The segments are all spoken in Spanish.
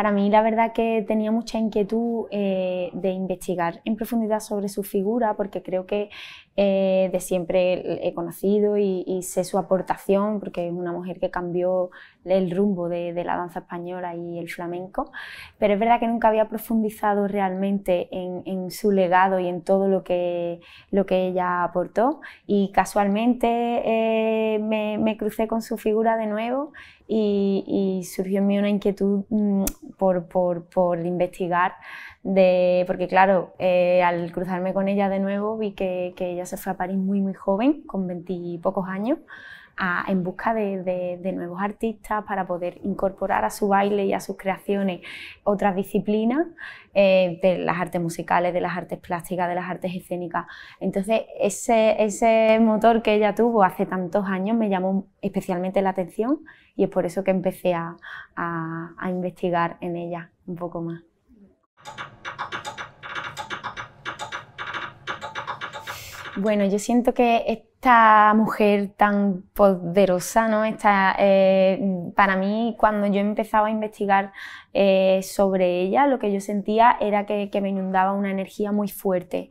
Para mí la verdad que tenía mucha inquietud eh, de investigar en profundidad sobre su figura porque creo que eh, de siempre he conocido y, sé su aportación, porque es una mujer que cambió el rumbo de, la danza española y el flamenco, pero es verdad que nunca había profundizado realmente en, su legado y en todo lo que, lo que ella aportó y casualmente eh, me, crucé con su figura de nuevo y, surgió en mí una inquietud mm, por, investigar, de, porque claro, eh, al cruzarme con ella de nuevo vi que, que ella se fue a París muy, muy joven, con veintipocos años, en busca de, nuevos artistas para poder incorporar a su baile y a sus creaciones otras disciplinas eh, de las artes musicales, de las artes plásticas, de las artes escénicas. Entonces, ese, ese motor que ella tuvo hace tantos años me llamó especialmente la atención y es por eso que empecé a, a investigar en ella un poco más. Bueno, yo siento que esta mujer tan poderosa, ¿no? Esta, eh, para mí, cuando yo empezaba a investigar eh, sobre ella, lo que yo sentía era que, me inundaba una energía muy fuerte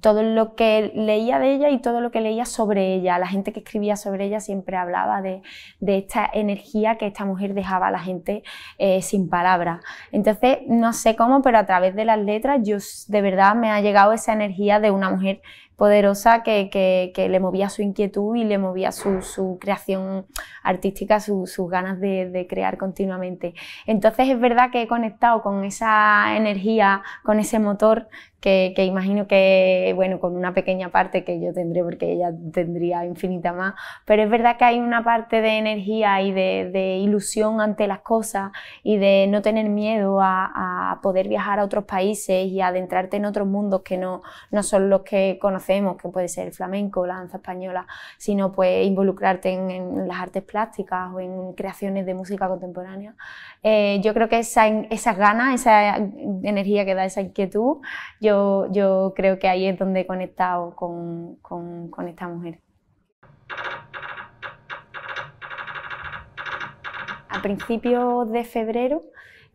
todo lo que leía de ella y todo lo que leía sobre ella. La gente que escribía sobre ella siempre hablaba de, esta energía que esta mujer dejaba a la gente eh, sin palabras. Entonces, no sé cómo, pero a través de las letras, yo de verdad me ha llegado esa energía de una mujer poderosa que, le movía su inquietud y le movía su, su creación artística, sus ganas de, de, crear continuamente. Entonces es verdad que he conectado con esa energía, con ese motor que, imagino que, bueno, con una pequeña parte que yo tendré, porque ella tendría infinita más, pero es verdad que hay una parte de energía y de, ilusión ante las cosas y de no tener miedo a, poder viajar a otros países y adentrarte en otros mundos que no, no son los que conocemos, que puede ser el flamenco, la danza española, sino pues involucrarte en, las artes plásticas o en creaciones de música contemporánea. Eh, yo creo que esa, esas ganas, esa energía que da esa inquietud, yo, creo que ahí es donde he conectado con, esta mujer. A principios de febrero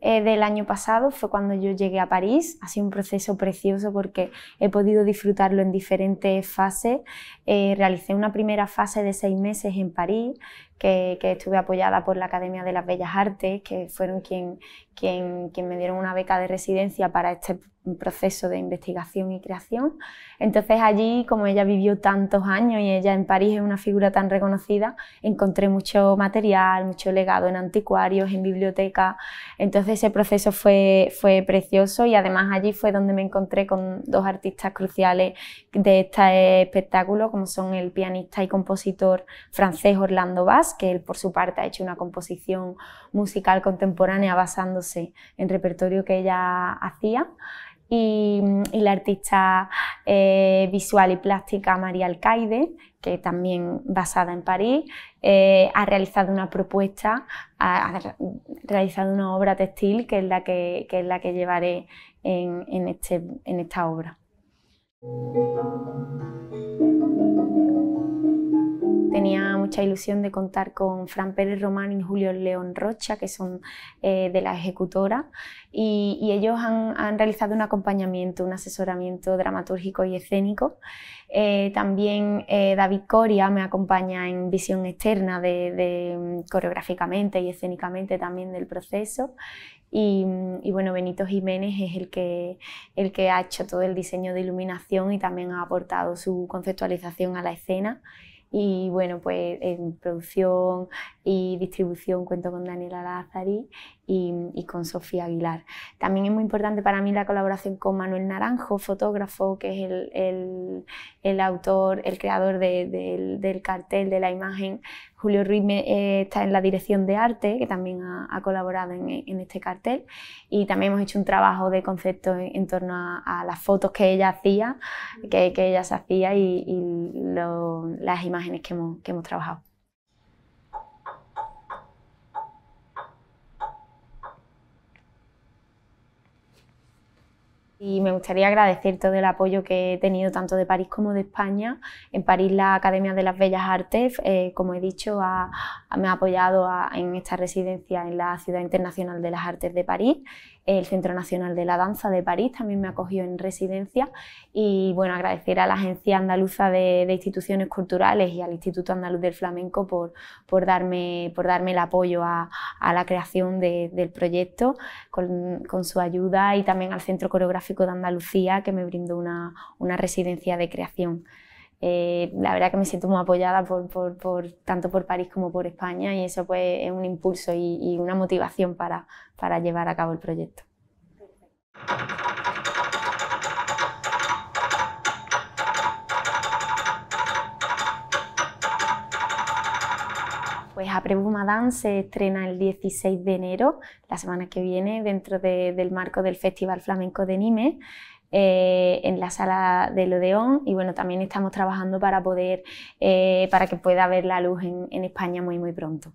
eh, del año pasado fue cuando yo llegué a París. Ha sido un proceso precioso porque he podido disfrutarlo en diferentes fases. Eh, realicé una primera fase de seis meses en París, que, estuve apoyada por la Academia de las Bellas Artes, que fueron quien, quien, quien me dieron una beca de residencia para este proceso de investigación y creación. Entonces allí, como ella vivió tantos años y ella en París es una figura tan reconocida, encontré mucho material, mucho legado en anticuarios, en biblioteca. Entonces ese proceso fue, fue precioso y además allí fue donde me encontré con dos artistas cruciales de este espectáculo, como son el pianista y compositor francés Orlando Bass que él por su parte ha hecho una composición musical contemporánea basándose en repertorio que ella hacía. Y, la artista eh, visual y plástica María Alcaide, que también basada en París, eh, ha realizado una propuesta, ha, realizado una obra textil que es la que, es la que llevaré en, en este, esta obra mucha ilusión de contar con Fran Pérez Román y Julio León Rocha, que son eh, de la ejecutora, y, ellos han, realizado un acompañamiento, un asesoramiento dramatúrgico y escénico. Eh, también eh, David Coria me acompaña en visión externa de, coreográficamente y escénicamente también del proceso. Y, bueno, Benito Jiménez es el que, el que ha hecho todo el diseño de iluminación y también ha aportado su conceptualización a la escena. Y bueno, pues en producción y distribución cuento con Daniela Lázari y, con Sofía Aguilar. También es muy importante para mí la colaboración con Manuel Naranjo, fotógrafo, que es el, el, autor, el creador del, cartel, de la imagen. Julio Ruiz eh, está en la dirección de arte, que también ha, colaborado en, este cartel. Y también hemos hecho un trabajo de concepto en, torno a, las fotos que ella hacía, que, que ella se hacía y, las imágenes que que hemos trabajado. Y me gustaría agradecer todo el apoyo que he tenido tanto de París como de España. En París la Academia de las Bellas Artes, eh, como he dicho, me ha apoyado en esta residencia en la Ciudad Internacional de las Artes de París. El Centro Nacional de la Danza de París también me acogió en residencia. Y bueno, agradecer a la Agencia Andaluza de, Instituciones Culturales y al Instituto Andaluz del Flamenco por, darme, por darme el apoyo a, la creación del proyecto con, con su ayuda y también al Centro Coreográfico de Andalucía, que me brindó una, residencia de creación. Eh, la verdad que me siento muy apoyada por, tanto por París como por España y eso pues es un impulso y, una motivación para, llevar a cabo el proyecto. Après Madame se estrena el 16 de enero, la semana que viene, dentro del marco del Festival Flamenco de Nimes. Eh, en la sala del Odeón y bueno, también estamos trabajando para poder, eh, para que pueda ver la luz en, en España muy muy pronto.